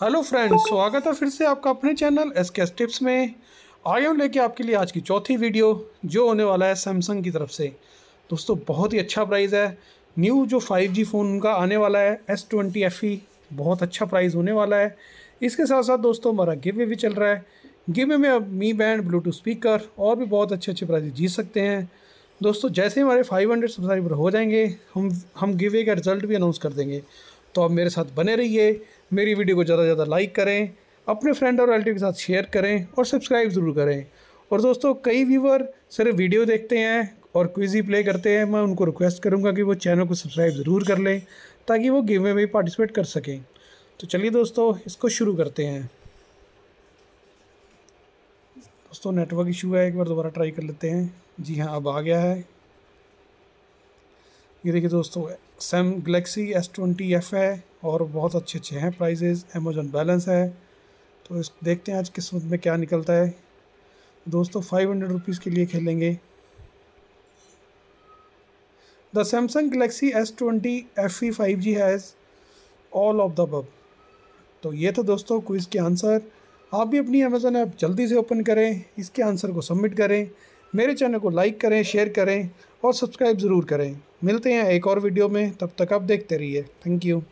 hello friends स्वागत है फिर से आपका अपने चैनल एस के टिप्स में आई हूँ लेके आपके लिए आज की चौथी वीडियो जो होने वाला है सैमसंग की तरफ से दोस्तों बहुत ही अच्छा प्राइस है न्यू जो 5G फ़ोन उनका आने वाला है एस ट्वेंटी एफ ई बहुत अच्छा प्राइस होने वाला है इसके साथ साथ दोस्तों हमारा गिवे भी चल रहा है गिवे में अब मी बैंड ब्लूटूथ स्पीकर और भी बहुत अच्छे अच्छे प्राइज जीत सकते हैं दोस्तों जैसे हमारे हंड्रेड सब्सक्राइबर हो जाएंगे हम हम गिवे का रिज़ल्ट भी अनाउंस कर देंगे तो आप मेरे साथ बने रहिए मेरी वीडियो को ज़्यादा से ज़्यादा लाइक करें अपने फ्रेंड और रिलेटिव के साथ शेयर करें और सब्सक्राइब ज़रूर करें और दोस्तों कई व्यूवर सिर्फ वीडियो देखते हैं और क्विजी प्ले करते हैं मैं उनको रिक्वेस्ट करूँगा कि वो चैनल को सब्सक्राइब ज़रूर कर लें ताकि वो गेम में भी पार्टिसिपेट कर सकें तो चलिए दोस्तों इसको शुरू करते हैं दोस्तों नेटवर्क इशू है एक बार दोबारा ट्राई कर लेते हैं जी हाँ अब आ गया है ये देखिए दोस्तों Sam Galaxy S twenty FE है और बहुत अच्छे अच्छे हैं प्राइजेज़ अमेजोन बैलेंस है तो इस देखते हैं आज किस्मत में क्या निकलता है दोस्तों फाइव हंड्रेड रुपीज़ के लिए खेलेंगे the Samsung Galaxy S twenty F E five G has all of the बब तो ये था दोस्तों क्विज़ के आंसर आप भी अपनी अमेज़न ऐप जल्दी से ओपन करें इसके आंसर को सबमिट करें मेरे चैनल को लाइक करें शेयर करें और सब्सक्राइब ज़रूर करें मिलते हैं एक और वीडियो में तब तक आप देखते रहिए थैंक यू